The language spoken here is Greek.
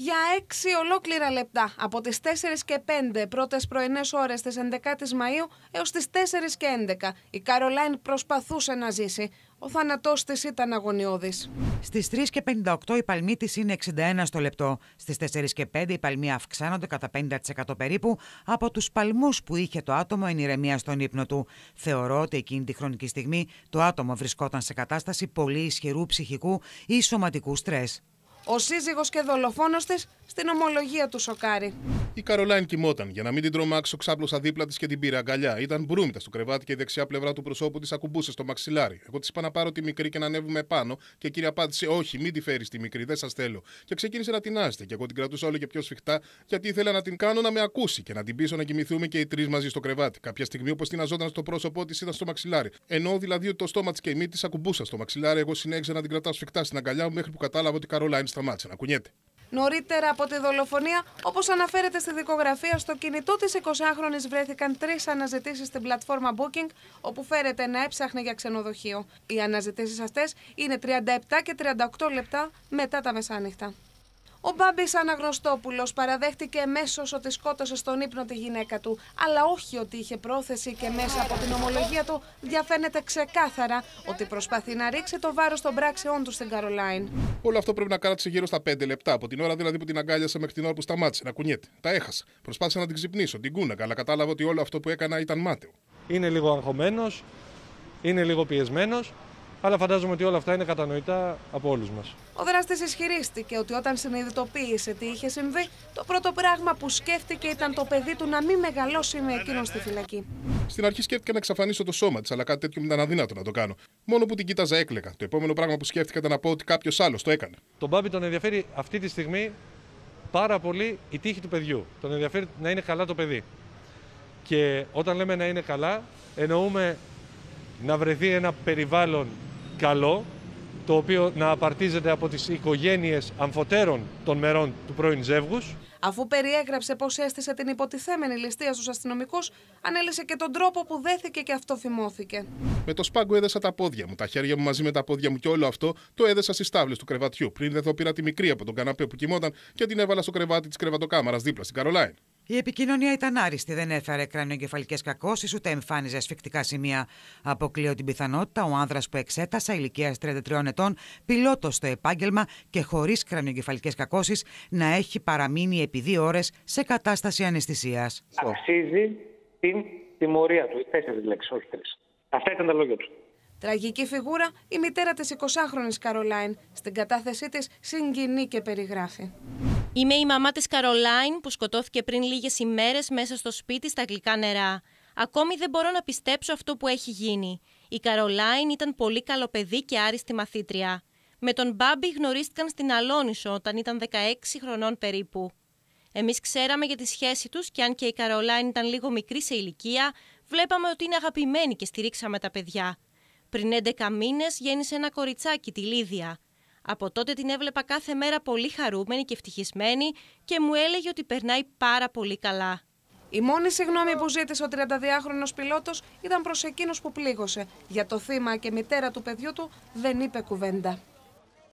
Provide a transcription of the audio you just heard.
για έξι ολόκληρα λεπτά από τις 4 και 5 πρώτες πρωινές ώρες της 11ης Μαΐου έως τις 4 και 11. Η Καρολάιν προσπαθούσε να ζήσει. Ο θάνατός της ήταν αγωνιώδης. Στις 3 και 58 η παλμή της είναι 61 στο λεπτό. Στις 4 και 5 οι παλμοί αυξάνονται κατά 50% περίπου από τους παλμούς που είχε το άτομο εν ηρεμία στον ύπνο του. Θεωρώ ότι εκείνη τη χρονική στιγμή το άτομο βρισκόταν σε κατάσταση πολύ ισχυρού ψυχικού ή σωματικού στρες. Ο σύζυγος και δολοφόνος της στην ομολογία του Σοκάρη. Η Καρολάιν κοιμόταν. Για να μην την τρομάξω, ξάπλωσα δίπλα της και την πήρα αγκαλιά. Ήταν μπρούμητας στο κρεβάτι και η δεξιά πλευρά του προσώπου της ακουμπούσε στο μαξιλάρι. Εγώ της είπα να πάρω τη μικρή και να ανέβουμε πάνω και η κυρία απάντησε: Όχι, μην τη φέρεις τη μικρή, δεν σας θέλω. Και ξεκίνησε να τεινάζεται και εγώ την κρατούσα όλο και πιο σφιχτά γιατί ήθελα να την κάνω να με ακούσει και να την πίσω να κοιμηθούμε και οι τρεις μαζί στο κρεβάτι. Κάποια στιγμή όπως αζόταν στο πρόσωπό της ήταν στο μαξιλάρι. Ενώ δηλαδή το στόμα της και η μύτη ακουμπούσα στο μαξιλάρι, εγώ συνέχιζα να την κρατάω σφιχτά στην αγκαλιά μου μέχρι που κατάλαβα ότι η Καρολάιν σταμάτησε να κουνιέται. Νωρίτερα από τη δολοφονία, όπως αναφέρεται στη δικογραφία, στο κινητό της 20χρονη βρέθηκαν τρεις αναζητήσεις στην πλατφόρμα Booking, όπου φέρεται να έψαχνε για ξενοδοχείο. Οι αναζητήσεις αυτές είναι 37 και 38 λεπτά μετά τα μεσάνυχτα. Ο Μπάμπης Αναγνωστόπουλος παραδέχτηκε εμέσως ότι σκότωσε στον ύπνο τη γυναίκα του, αλλά όχι ότι είχε πρόθεση και μέσα από την ομολογία του διαφαίνεται ξεκάθαρα ότι προσπαθεί να ρίξει το βάρος των πράξεών του στην Καρολάιν. Όλο αυτό πρέπει να κάτσει γύρω στα 5 λεπτά, από την ώρα δηλαδή που την αγκάλιασα μέχρι την ώρα που σταμάτησε να κουνιέται. Τα έχασα. Προσπάθησα να την ξυπνήσω, την κούναγα, αλλά κατάλαβα ότι όλο αυτό που έκανα ήταν μάταιο. Είναι λίγο αγχωμένος, είναι λίγο πιεσμένος αλλά φαντάζομαι ότι όλα αυτά είναι κατανοητά από όλους μας. Ο δράστης ισχυρίστηκε ότι όταν συνειδητοποίησε τι είχε συμβεί, το πρώτο πράγμα που σκέφτηκε ήταν το παιδί του να μην μεγαλώσει με εκείνον στη φυλακή. Στην αρχή σκέφτηκα να εξαφανίσω το σώμα της, αλλά κάτι τέτοιο ήταν αδύνατο να το κάνω. Μόνο που την κοίταζα έκλεγα. Το επόμενο πράγμα που σκέφτηκα ήταν να πω ότι κάποιος άλλος το έκανε. Τον Μπάμπι τον ενδιαφέρει αυτή τη στιγμή πάρα πολύ η τύχη του παιδιού. Τον ενδιαφέρει να είναι καλά το παιδί. Και όταν λέμε να είναι καλά, εννοούμε να βρεθεί ένα περιβάλλον καλό, το οποίο να απαρτίζεται από τις οικογένειες αμφωτέρων των μερών του πρώην ζεύγους. Αφού περιέγραψε πώς έστησε την υποτιθέμενη ληστεία στους αστυνομικούς, ανέλησε και τον τρόπο που δέθηκε και αυτό θυμώθηκε. Με το σπάγκο έδεσα τα πόδια μου, τα χέρια μου μαζί με τα πόδια μου και όλο αυτό το έδεσα στις τάβλες του κρεβατιού. Πριν δεν πήρα τη μικρή από τον καναπέ που κοιμόταν και την έβαλα στο κρεβάτι της κρεβατοκάμαρας δίπλα στην Καρολάιν. Η επικοινωνία ήταν άριστη, δεν έφερε κρανιογκεφαλικές κακώσεις ούτε εμφάνιζε ασφικτικά σημεία. Αποκλείω την πιθανότητα ο άνδρας που εξέτασα, ηλικίας 33 ετών, πιλότος στο επάγγελμα και χωρίς κρανιογκεφαλικές κακώσεις, να έχει παραμείνει επί δύο ώρες σε κατάσταση αναισθησίας. Αξίζει την τιμωρία του. Τέσσερι λέξεις, όχι τρει. Αυτά ήταν τα λόγια του. Τραγική φιγούρα, η μητέρα της 20 χρονη Καρολάιν, στην κατάθεσή της συγκινεί και περιγράφει. Είμαι η μαμά της Καρολάιν που σκοτώθηκε πριν λίγες ημέρες μέσα στο σπίτι στα γλυκά νερά. Ακόμη δεν μπορώ να πιστέψω αυτό που έχει γίνει. Η Καρολάιν ήταν πολύ καλό παιδί και άριστη μαθήτρια. Με τον Μπάμπι γνωρίστηκαν στην Αλόνισο όταν ήταν 16 χρονών περίπου. Εμείς ξέραμε για τη σχέση τους και αν και η Καρολάιν ήταν λίγο μικρή σε ηλικία, βλέπαμε ότι είναι αγαπημένη και στηρίξαμε τα παιδιά. Πριν 11 μήνες γέννησε ένα κοριτσάκι, τη Λίδια. Από τότε την έβλεπα κάθε μέρα πολύ χαρούμενη και ευτυχισμένη και μου έλεγε ότι περνάει πάρα πολύ καλά. Η μόνη συγγνώμη που ζήτησε ο 32χρονο πιλότος ήταν προς εκείνου που πλήγωσε. Για το θύμα και μητέρα του παιδιού του δεν είπε κουβέντα.